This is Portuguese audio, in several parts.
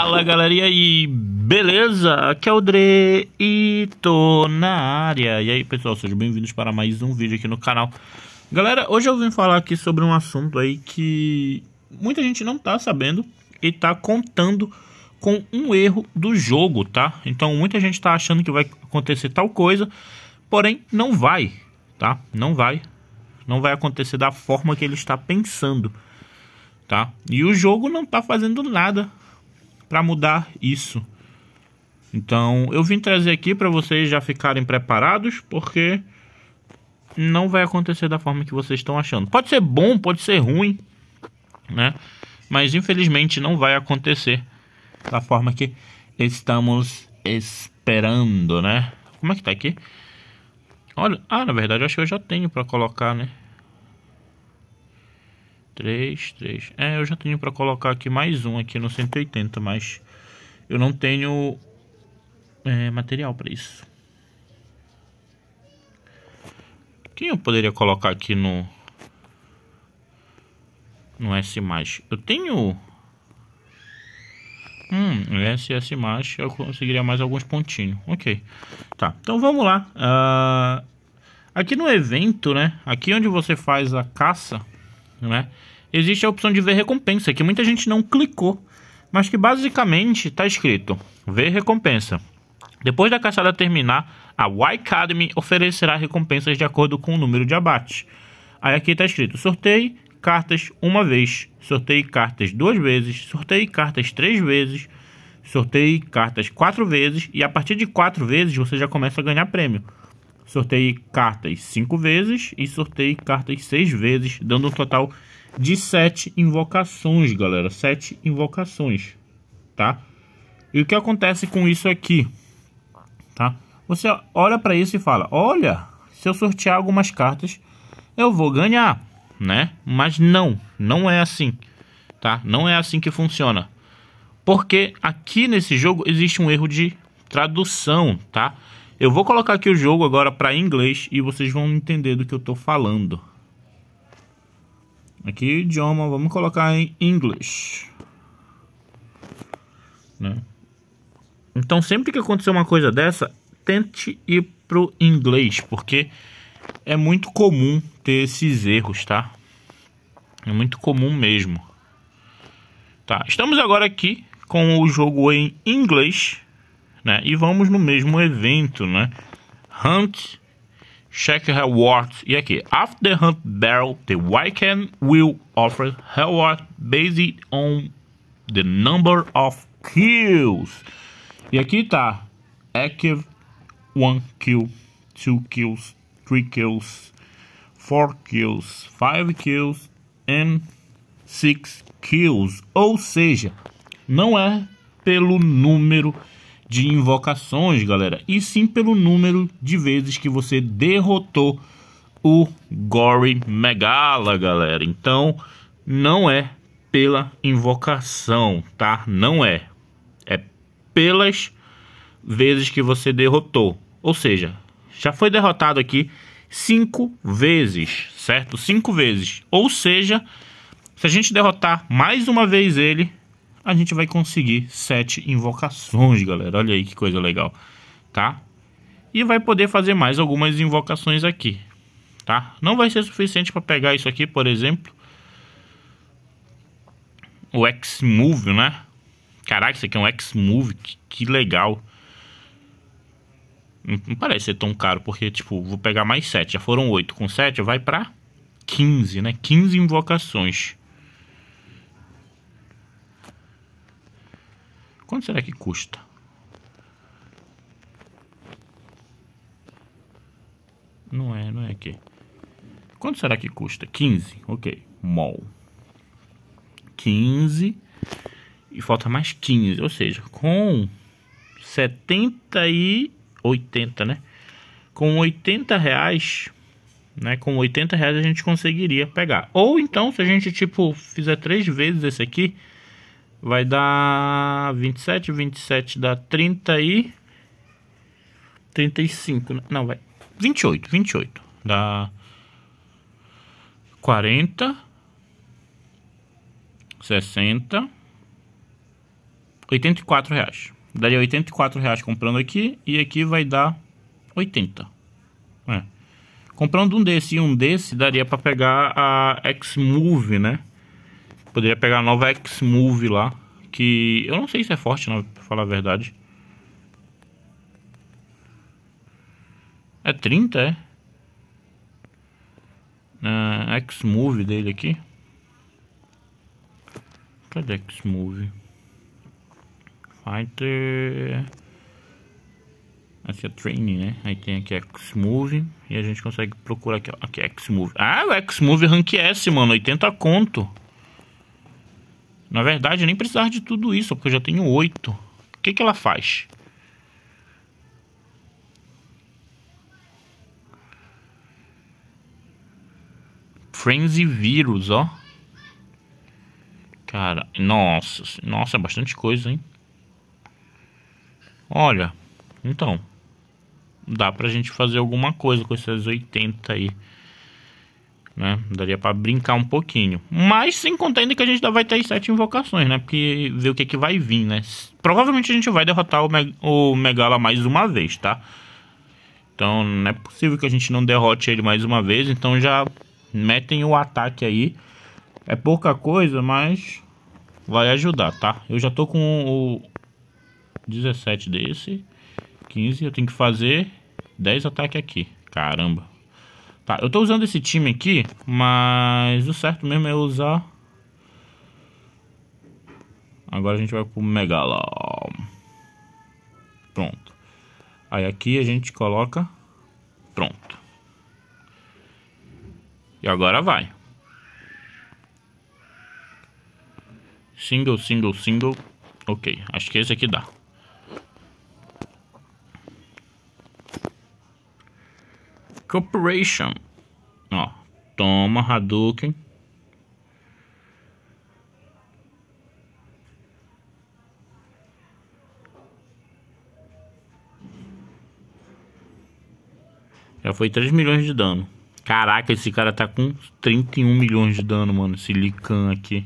Fala galera, e aí, beleza? Aqui é o Dre e tô na área. E aí pessoal, sejam bem-vindos para mais um vídeo aqui no canal. Galera, hoje eu vim falar aqui sobre um assunto aí que muita gente não tá sabendo e tá contando com um erro do jogo, tá? Então muita gente tá achando que vai acontecer tal coisa, porém não vai, tá? Não vai. Não vai acontecer da forma que ele está pensando. Tá? E o jogo não tá fazendo nada para mudar isso. Então, eu vim trazer aqui para vocês já ficarem preparados, porque não vai acontecer da forma que vocês estão achando. Pode ser bom, pode ser ruim, né? Mas infelizmente não vai acontecer da forma que estamos esperando, né? Como é que tá aqui? Olha, ah, na verdade eu acho que eu já tenho para colocar, né? 3, 3. É, eu já tenho para colocar aqui mais um aqui no 180, mas eu não tenho é, material para isso. Quem eu poderia colocar aqui no no S+. Eu tenho Hum, SS mais eu conseguiria mais alguns pontinhos. Ok. Tá, então vamos lá. Uh, aqui no evento, né? Aqui onde você faz a caça, né? Existe a opção de ver recompensa, que muita gente não clicou, mas que basicamente está escrito: ver recompensa. Depois da caçada terminar, a Y Academy oferecerá recompensas de acordo com o número de abates. Aí aqui está escrito: sorteie cartas uma vez, sorteie cartas duas vezes, sorteie cartas três vezes, sorteie cartas quatro vezes, e a partir de quatro vezes você já começa a ganhar prêmio sortei cartas 5 vezes e sorteie cartas 6 vezes, dando um total de 7 invocações, galera. 7 invocações, tá? E o que acontece com isso aqui, tá? Você olha para isso e fala: "Olha, se eu sortear algumas cartas, eu vou ganhar", né? Mas não, não é assim, tá? Não é assim que funciona. Porque aqui nesse jogo existe um erro de tradução, tá? Eu vou colocar aqui o jogo agora para inglês e vocês vão entender do que eu estou falando. Aqui idioma, vamos colocar em inglês. Né? Então sempre que acontecer uma coisa dessa, tente ir pro inglês, porque é muito comum ter esses erros, tá? É muito comum mesmo. Tá, estamos agora aqui com o jogo em inglês. Né? E vamos no mesmo evento, né? Hunt, check rewards E aqui, after the hunt barrel, the weekend will offer reward based on the number of kills. E aqui tá, active, one kill, two kills, three kills, four kills, five kills, and six kills. Ou seja, não é pelo número de invocações, galera, e sim pelo número de vezes que você derrotou o Gory Megala, galera. Então, não é pela invocação, tá? Não é. É pelas vezes que você derrotou. Ou seja, já foi derrotado aqui cinco vezes, certo? Cinco vezes. Ou seja, se a gente derrotar mais uma vez ele, a gente vai conseguir sete invocações, galera. Olha aí que coisa legal, tá? E vai poder fazer mais algumas invocações aqui, tá? Não vai ser suficiente para pegar isso aqui, por exemplo. O X-Move, né? Caraca, isso aqui é um X-Move, que, que legal. Não parece ser tão caro, porque, tipo, vou pegar mais 7. Já foram 8. Com 7 vai pra 15, né? 15 invocações. Quanto será que custa? Não é, não é aqui. Quanto será que custa? 15, ok. Mol. 15. E falta mais 15, ou seja, com 70 e 80, né? Com 80 reais, né? Com 80 reais a gente conseguiria pegar. Ou então, se a gente, tipo, fizer três vezes esse aqui, vai dar 27, 27 dá 30 e 35, né? não vai, 28, 28 dá 40, 60, 84 reais. Daria 84 reais comprando aqui e aqui vai dar 80. É. Comprando um desse e um desse, daria para pegar a X-Move, né? Poderia pegar a nova X-Move lá. Que eu não sei se é forte, não, pra falar a verdade. É 30, é? Uh, X-Move dele aqui. Cadê X-Move? Fighter... Aqui é Training, né? Aí tem aqui X-Move. E a gente consegue procurar aqui, ó. Aqui é X-Move. Ah, o X-Move Rank S, mano. 80 conto. Na verdade, nem precisar de tudo isso, porque eu já tenho oito. O que, que ela faz? Frenzy Vírus, ó. Cara, nossa, nossa, é bastante coisa, hein? Olha, então, dá pra gente fazer alguma coisa com essas 80 aí né? Daria para brincar um pouquinho. Mas sem contar ainda que a gente ainda vai ter sete invocações, né? Porque ver o que, é que vai vir, né? Provavelmente a gente vai derrotar o, Meg o Megala mais uma vez, tá? Então não é possível que a gente não derrote ele mais uma vez. Então já metem o ataque aí. É pouca coisa, mas vai ajudar, tá? Eu já tô com o 17 desse, 15, eu tenho que fazer 10 ataques aqui. Caramba. Tá, eu tô usando esse time aqui, mas o certo mesmo é usar... Agora a gente vai pro Megalom Pronto. Aí aqui a gente coloca... Pronto. E agora vai. Single, single, single. Ok, acho que esse aqui dá. Corporation. Ó, toma Hadouken. Já foi 3 milhões de dano. Caraca, esse cara tá com 31 milhões de dano, mano. Esse Lican aqui.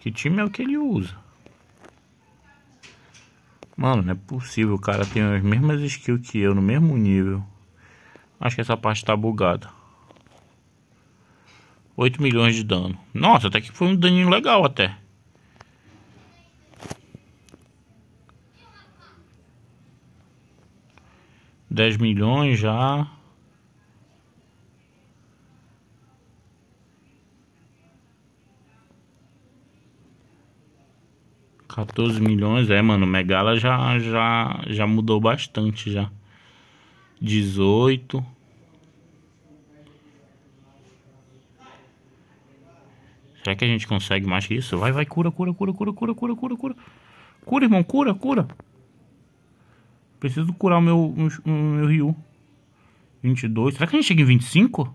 Que time é o que ele usa? Mano, não é possível. O cara tem as mesmas skills que eu, no mesmo nível. Acho que essa parte tá bugada. 8 milhões de dano. Nossa, até que foi um daninho legal até. Dez milhões já. Quatorze milhões, é, mano. Megala já, já, já mudou bastante já dezoito, Será que a gente consegue mais que isso? Vai, vai, cura, cura, cura, cura, cura, cura, cura, cura. Cura, irmão, cura, cura. Preciso curar o meu, o meu Ryu. 22. Será que a gente chega em 25?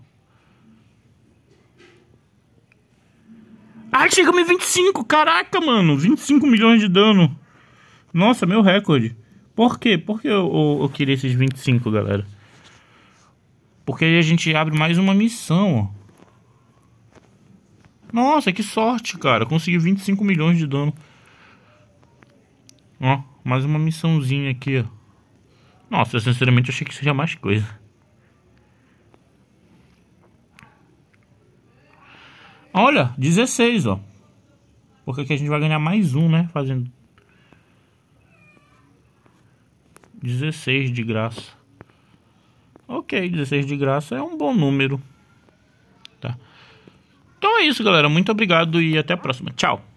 Ah, chegamos em 25, caraca, mano. 25 milhões de dano. Nossa, meu recorde. Por quê? Por que eu, eu, eu queria esses 25, galera? Porque aí a gente abre mais uma missão, ó. Nossa, que sorte, cara. Consegui 25 milhões de dano. Ó, mais uma missãozinha aqui, ó. Nossa, eu sinceramente achei que seria mais coisa. Olha, 16, ó. Porque aqui a gente vai ganhar mais um, né? Fazendo 16 de graça. Ok, 16 de graça é um bom número. Tá? Então é isso, galera. Muito obrigado e até a próxima. Tchau.